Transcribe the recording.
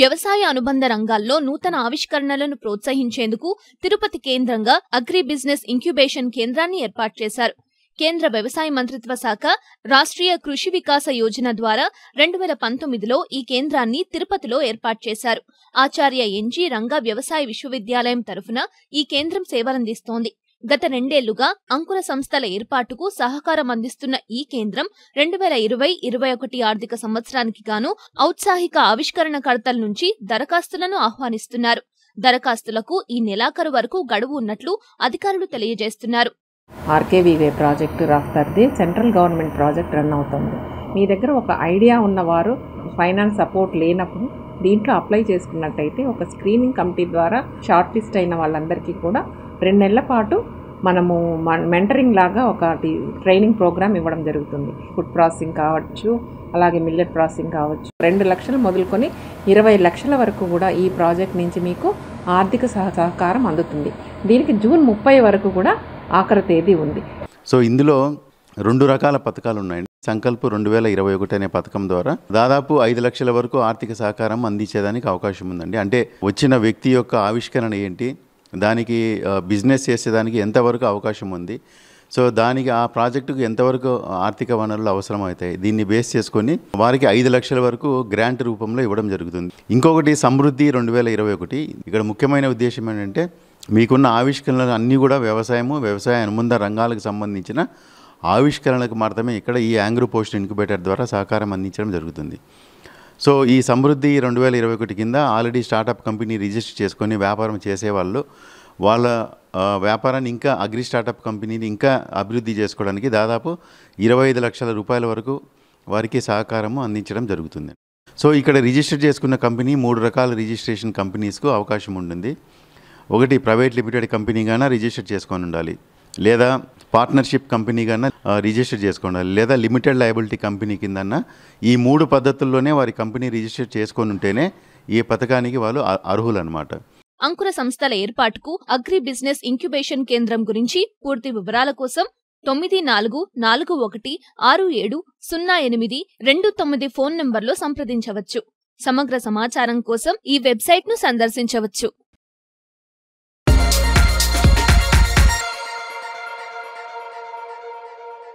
వ్యవసాయ అనుబంధ రంగాల్లో నూతన ఆవిష్కరణలను ప్రోత్సహించేందుకు తిరుపతి కేంద్రంగా అగ్రి బిజినెస్ ఇంక్యుబేషన్ కేంద్రాన్ని ఏర్పాటు చేశారు కేంద్ర వ్యవసాయ మంత్రిత్వ శాఖ రాష్ట్రీయ కృషి వికాస యోజన ద్వారా రెండు వేల పంతొమ్మిదిలో ఈ కేంద్రాన్ని తిరుపతిలో ఏర్పాటు చేశారు ఆచార్య ఎన్జీ రంగా వ్యవసాయ విశ్వవిద్యాలయం తరఫున ఈ కేంద్రం సేవలందిస్తోంది గత రెండేళ్లుగా అంకుర సంస్థల ఏర్పాటుకు సహకారం అందిస్తున్న ఈ కేంద్రం రెండు వేల ఇరవై ఇరవై ఒకటి ఆర్థిక సంవత్సరానికి గాను ఔత్సాహిక ఆవిష్కరణకర్తల నుంచి దరఖాస్తులను ఆహ్వానిస్తున్నారు దరఖాస్తులకు ఈ నెలాఖరు వరకు గడువు ఉన్నట్లు అధికారులు తెలియజేస్తున్నారు ఆర్కేవీవే ప్రాజెక్టు రాఫ్తర్ది సెంట్రల్ గవర్నమెంట్ ప్రాజెక్ట్ రన్ అవుతుంది మీ దగ్గర ఒక ఐడియా ఉన్నవారు ఫైనాన్స్ సపోర్ట్ లేనప్పుడు దీంట్లో అప్లై చేసుకున్నట్టయితే ఒక స్క్రీనింగ్ కమిటీ ద్వారా షార్ట్ లిస్ట్ అయిన వాళ్ళందరికీ కూడా రెండు నెలల పాటు మనము మెంటరింగ్ లాగా ఒక ట్రైనింగ్ ప్రోగ్రామ్ ఇవ్వడం జరుగుతుంది ఫుడ్ ప్రాసెసింగ్ కావచ్చు అలాగే మిల్లెట్ ప్రాసెసింగ్ కావచ్చు రెండు లక్షలు మొదలుకొని ఇరవై లక్షల వరకు కూడా ఈ ప్రాజెక్ట్ నుంచి మీకు ఆర్థిక సహకారం అందుతుంది దీనికి జూన్ ముప్పై వరకు కూడా ఆఖరి తేదీ ఉంది సో ఇందులో రెండు రకాల పథకాలు ఉన్నాయండి సంకల్ప్ రెండు వేల ఇరవై ఒకటి అనే పథకం ద్వారా దాదాపు ఐదు లక్షల వరకు ఆర్థిక సహకారం అందించేదానికి అవకాశం ఉందండి అంటే వచ్చిన వ్యక్తి యొక్క ఆవిష్కరణ ఏంటి దానికి బిజినెస్ చేసేదానికి ఎంతవరకు అవకాశం ఉంది సో దానికి ఆ ప్రాజెక్టుకు ఎంతవరకు ఆర్థిక వనరులు అవసరమవుతాయి దీన్ని బేస్ చేసుకొని వారికి ఐదు లక్షల వరకు గ్రాంట్ రూపంలో ఇవ్వడం జరుగుతుంది ఇంకొకటి సమృద్ధి రెండు వేల ఇరవై ఒకటి ఇక్కడ ముఖ్యమైన ఉద్దేశం ఏంటంటే మీకున్న ఆవిష్కరణలు అన్నీ కూడా వ్యవసాయము వ్యవసాయ అనుబంధ రంగాలకు సంబంధించిన ఆవిష్కరణలకు మాత్రమే ఇక్కడ ఈ యాంగ్రో పోస్ట్ ఇంక్యుబేటర్ ద్వారా సహకారం అందించడం జరుగుతుంది సో ఈ సమృద్ధి రెండు వేల ఇరవై ఒకటి కింద ఆల్రెడీ స్టార్టప్ కంపెనీ రిజిస్టర్ చేసుకొని వ్యాపారం చేసేవాళ్ళు వాళ్ళ వ్యాపారాన్ని ఇంకా అగ్రి స్టార్టప్ కంపెనీని ఇంకా అభివృద్ధి చేసుకోవడానికి దాదాపు ఇరవై ఐదు లక్షల రూపాయల వరకు వారికి సహకారము అందించడం జరుగుతుంది సో ఇక్కడ రిజిస్టర్ చేసుకున్న కంపెనీ మూడు రకాల రిజిస్ట్రేషన్ కంపెనీస్కు అవకాశం ఉంటుంది ఒకటి ప్రైవేట్ లిమిటెడ్ కంపెనీగానే రిజిస్టర్ చేసుకొని ఉండాలి లేదా పార్ట్నర్షిప్ కంపెనీ కన్నా రిజిస్టర్ చేసుకోండి లేదా లిమిటెడ్ లయబిలిటీ కంపెనీ కిందన్నా ఈ మూడు పద్ధతుల్లోనే వారి కంపెనీ రిజిస్టర్ చేసుకొని ఉంటేనే ఈ పథకానికి వాళ్ళు అర్హులు అనమాట అంకుర సంస్థల ఏర్పాటుకు అగ్రి బిజినెస్ ఇంక్యుబేషన్ కేంద్రం గురించి పూర్తి వివరాల కోసం తొమ్మిది నాలుగు నాలుగు ఒకటి ఆరు ఏడు సున్నా ఎనిమిది రెండు తొమ్మిది ఫోన్ నంబర్లో సంప్రదించవచ్చు సమగ్ర సమాచారం కోసం ఈ వెబ్సైట్ను సందర్శించవచ్చు